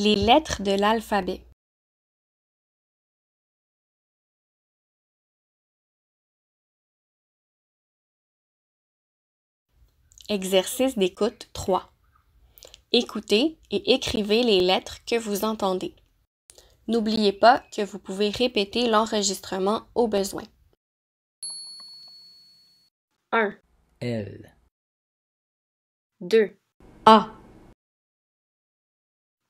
Les lettres de l'alphabet. Exercice d'écoute 3. Écoutez et écrivez les lettres que vous entendez. N'oubliez pas que vous pouvez répéter l'enregistrement au besoin. 1. L. 2. A.